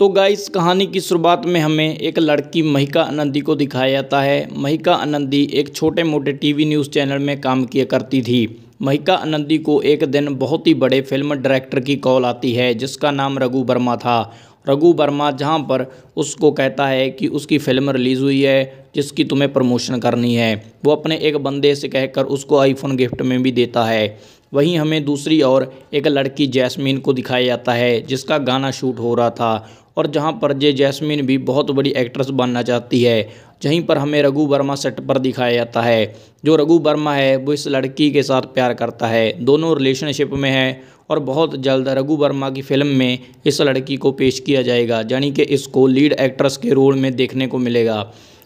तो गाइस कहानी की शुरुआत में हमें एक लड़की महिका आनंदी को दिखाया जाता है महिका आनंदी एक छोटे मोटे टीवी न्यूज़ चैनल में काम किया करती थी महिका आनंदी को एक दिन बहुत ही बड़े फिल्म डायरेक्टर की कॉल आती है जिसका नाम रघु वर्मा था रघु वर्मा जहां पर उसको कहता है कि उसकी फिल्म रिलीज़ हुई है जिसकी तुम्हें प्रमोशन करनी है वो अपने एक बंदे से कहकर उसको आईफोन गिफ्ट में भी देता है वहीं हमें दूसरी ओर एक लड़की जैस्मीन को दिखाया जाता है जिसका गाना शूट हो रहा था और जहां पर जे जैस्मिन भी बहुत बड़ी एक्ट्रेस बनना चाहती है जहीं पर हमें रघु वर्मा सेट पर दिखाया जाता है जो रघु वर्मा है वो इस लड़की के साथ प्यार करता है दोनों रिलेशनशिप में है और बहुत जल्द रघु वर्मा की फिल्म में इस लड़की को पेश किया जाएगा यानी कि इसको लीड एक्ट्रेस के रोल में देखने को मिलेगा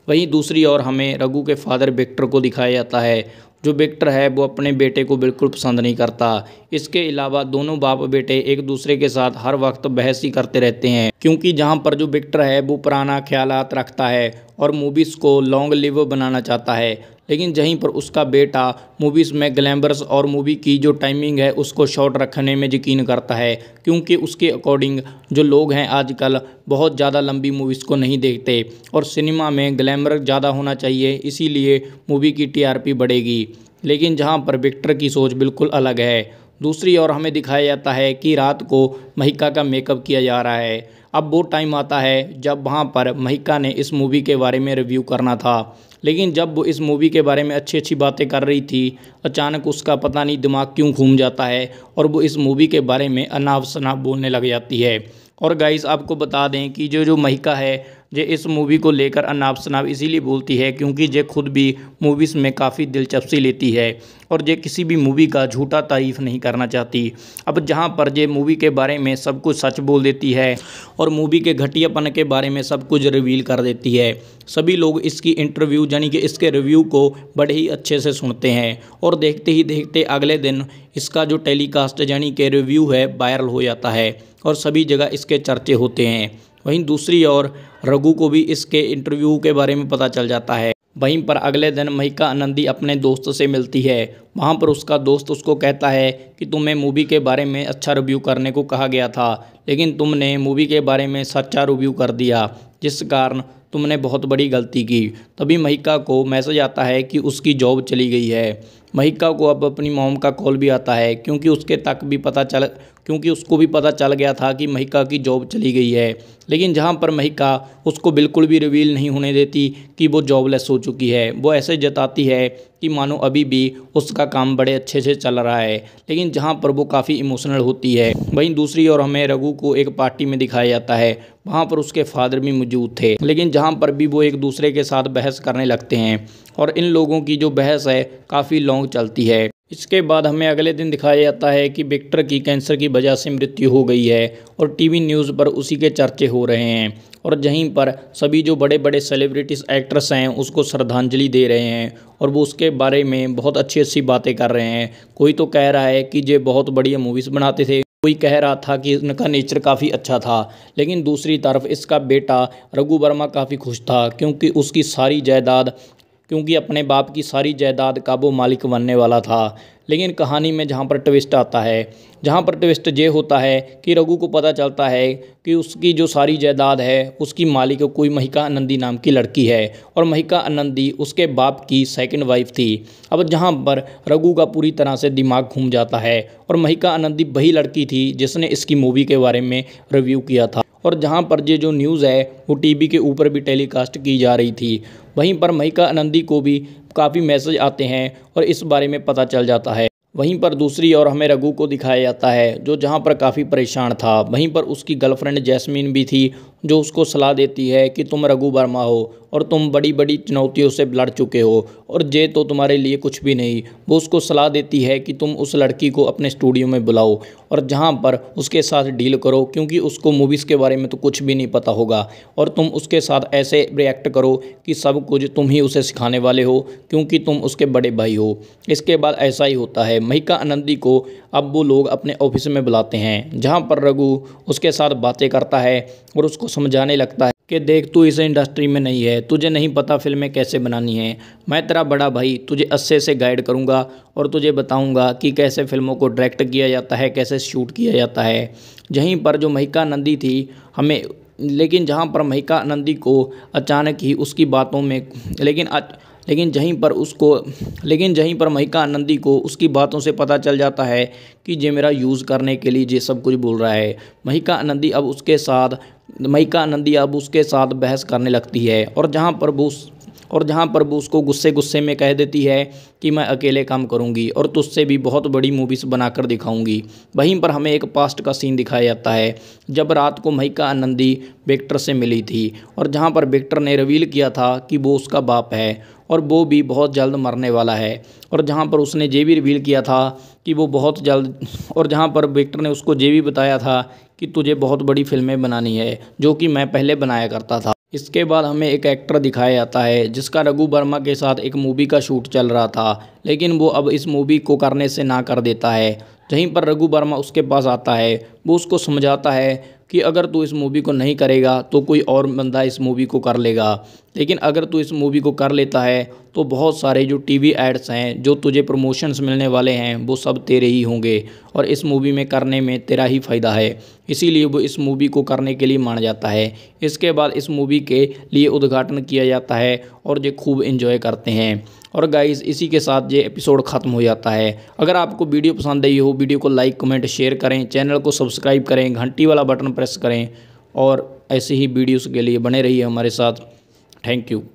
वहीं दूसरी ओर हमें रघु के फादर विक्टर को दिखाया जाता है जो विक्टर है वो अपने बेटे को बिल्कुल पसंद नहीं करता इसके अलावा दोनों बाप बेटे एक दूसरे के साथ हर वक्त बहस ही करते रहते हैं क्योंकि जहाँ पर जो विक्टर है वो पुराना ख्यालात रखता है और मूवीज़ को लॉन्ग लिव बनाना चाहता है लेकिन जहीं पर उसका बेटा मूवीज़ में ग्लैमरस और मूवी की जो टाइमिंग है उसको शॉर्ट रखने में यकीन करता है क्योंकि उसके अकॉर्डिंग जो लोग हैं आजकल बहुत ज़्यादा लंबी मूवीज़ को नहीं देखते और सिनेमा में ग्लैमर ज़्यादा होना चाहिए इसीलिए मूवी की टीआरपी बढ़ेगी लेकिन जहाँ पर विक्टर की सोच बिल्कुल अलग है दूसरी ओर हमें दिखाया जाता है कि रात को महिका का मेकअप किया जा रहा है अब वो टाइम आता है जब वहाँ पर महिका ने इस मूवी के बारे में रिव्यू करना था लेकिन जब वो इस मूवी के बारे में अच्छी अच्छी बातें कर रही थी अचानक उसका पता नहीं दिमाग क्यों घूम जाता है और वो इस मूवी के बारे में अनाप शनाप बोलने लग जाती है और गाइस आपको बता दें कि जो जो महिका है जे इस मूवी को लेकर अनाप शनाप इसीलिए बोलती है क्योंकि जे खुद भी मूवीज़ में काफ़ी दिलचस्पी लेती है और जे किसी भी मूवी का झूठा तारीफ नहीं करना चाहती अब जहाँ पर जे मूवी के बारे में सब कुछ सच बोल देती है और मूवी के घटियापन के बारे में सब कुछ रिवील कर देती है सभी लोग इसकी इंटरव्यू यानी कि इसके रिव्यू को बड़े ही अच्छे से सुनते हैं और देखते ही देखते अगले दिन इसका जो टेलीकास्ट यानी कि रिव्यू है वायरल हो जाता है और सभी जगह इसके चर्चे होते हैं वहीं दूसरी ओर रघु को भी इसके इंटरव्यू के बारे में पता चल जाता है वहीं पर अगले दिन महिका आनंदी अपने दोस्त से मिलती है वहाँ पर उसका दोस्त उसको कहता है कि तुम्हें मूवी के बारे में अच्छा रिव्यू करने को कहा गया था लेकिन तुमने मूवी के बारे में सच्चा रिव्यू कर दिया जिस कारण तुमने बहुत बड़ी गलती की तभी महिका को मैसेज आता है कि उसकी जॉब चली गई है महिका को अब अपनी मोम का कॉल भी आता है क्योंकि उसके तक भी पता चल क्योंकि उसको भी पता चल गया था कि महिका की जॉब चली गई है लेकिन जहाँ पर महिका उसको बिल्कुल भी रिवील नहीं होने देती कि वो जॉबलेस हो चुकी है वो ऐसे जताती है कि मानो अभी भी उसका काम बड़े अच्छे से चल रहा है लेकिन जहाँ पर वो काफ़ी इमोशनल होती है वहीं दूसरी ओर हमें रघु को एक पार्टी में दिखाया जाता है वहाँ पर उसके फादर भी मौजूद थे लेकिन जहाँ पर भी वो एक दूसरे के साथ बहस करने लगते हैं और इन लोगों की जो बहस है काफ़ी लॉन्ग चलती है इसके बाद हमें अगले दिन दिखाया जाता है कि विक्टर की कैंसर की वजह से मृत्यु हो गई है और टीवी न्यूज़ पर उसी के चर्चे हो रहे हैं और यहीं पर सभी जो बड़े बड़े सेलिब्रिटीज़ एक्ट्रेस हैं उसको श्रद्धांजलि दे रहे हैं और वो उसके बारे में बहुत अच्छी अच्छी बातें कर रहे हैं कोई तो कह रहा है कि ये बहुत बढ़िया मूवीज़ बनाते थे कोई कह रहा था कि उनका नेचर काफ़ी अच्छा था लेकिन दूसरी तरफ इसका बेटा रघु वर्मा काफ़ी खुश था क्योंकि उसकी सारी जायदाद क्योंकि अपने बाप की सारी जायदाद का वो मालिक बनने वाला था लेकिन कहानी में जहाँ पर ट्विस्ट आता है जहाँ पर ट्विस्ट ये होता है कि रघु को पता चलता है कि उसकी जो सारी जायदाद है उसकी मालिक कोई महिका आनंदी नाम की लड़की है और महिका आनंदी उसके बाप की सेकंड वाइफ थी अब जहाँ पर रघु का पूरी तरह से दिमाग घूम जाता है और महिका आनंदी वही लड़की थी जिसने इसकी मूवी के बारे में रिव्यू किया था और जहां पर ये जो न्यूज़ है वो टीवी के ऊपर भी टेलीकास्ट की जा रही थी वहीं पर महिका आनंदी को भी काफ़ी मैसेज आते हैं और इस बारे में पता चल जाता है वहीं पर दूसरी और हमें रघु को दिखाया जाता है जो जहां पर काफ़ी परेशान था वहीं पर उसकी गर्लफ्रेंड जैस्मिन भी थी जो उसको सलाह देती है कि तुम रघु वर्मा हो और तुम बड़ी बड़ी चुनौतियों से लड़ चुके हो और जे तो तुम्हारे लिए कुछ भी नहीं वो उसको सलाह देती है कि तुम उस लड़की को अपने स्टूडियो में बुलाओ और जहाँ पर उसके साथ डील करो क्योंकि उसको मूवीज़ के बारे में तो कुछ भी नहीं पता होगा और तुम उसके साथ ऐसे रिएक्ट करो कि सब कुछ तुम ही उसे सिखाने वाले हो क्योंकि तुम उसके बड़े भाई हो इसके बाद ऐसा ही होता है महिका आनंदी को अब वो लोग अपने ऑफिस में बुलाते हैं जहाँ पर रघु उसके साथ बातें करता है और उसको समझाने लगता है कि देख तू इस इंडस्ट्री में नहीं है तुझे नहीं पता फिल्में कैसे बनानी है मैं तेरा बड़ा भाई तुझे अच्छे से गाइड करूँगा और तुझे बताऊँगा कि कैसे फिल्मों को डायरेक्ट किया जाता है कैसे शूट किया जाता है यहीं पर जो महिका नंदी थी हमें लेकिन जहाँ पर महिका नंदी को अचानक ही उसकी बातों में लेकिन लेकिन जहीं पर उसको लेकिन जहीं पर महिका आनंदी को उसकी बातों से पता चल जाता है कि ये मेरा यूज़ करने के लिए ये सब कुछ बोल रहा है महिका आनंदी अब उसके साथ महिका आनंदी अब उसके साथ बहस करने लगती है और जहाँ पर वो और जहाँ पर वो उसको गुस्से गुस्से में कह देती है कि मैं अकेले काम करूँगी और तुझसे भी बहुत बड़ी मूवीज़ बनाकर दिखाऊँगी वहीं पर हमें एक पास्ट का सीन दिखाया जाता है जब रात को महिका आनंदी विक्टर से मिली थी और जहाँ पर विक्टर ने रिवील किया था कि वो उसका बाप है और वो भी बहुत जल्द मरने वाला है और जहाँ पर उसने ये भी रिवील किया था कि वो बहुत जल्द और जहाँ पर विक्टर ने उसको ये भी बताया था कि तुझे बहुत बड़ी फिल्में बनानी है जो कि मैं पहले बनाया करता था इसके बाद हमें एक एक्टर दिखाया जाता है जिसका रघु वर्मा के साथ एक मूवी का शूट चल रहा था लेकिन वो अब इस मूवी को करने से ना कर देता है जहीं पर रघु वर्मा उसके पास आता है वो उसको समझाता है कि अगर तू इस मूवी को नहीं करेगा तो कोई और बंदा इस मूवी को कर लेगा लेकिन अगर तू इस मूवी को कर लेता है तो बहुत सारे जो टीवी एड्स हैं जो तुझे प्रमोशंस मिलने वाले हैं वो सब तेरे ही होंगे और इस मूवी में करने में तेरा ही फ़ायदा है इसीलिए वो इस मूवी को करने के लिए माना जाता है इसके बाद इस मूवी के लिए उद्घाटन किया जाता है और ये खूब इन्जॉय करते हैं और गाइस इसी के साथ ये एपिसोड ख़त्म हो जाता है अगर आपको वीडियो पसंद आई हो वीडियो को लाइक कमेंट शेयर करें चैनल को सब्सक्राइब करें घंटी वाला बटन प्रेस करें और ऐसे ही वीडियोस के लिए बने रहिए हमारे साथ थैंक यू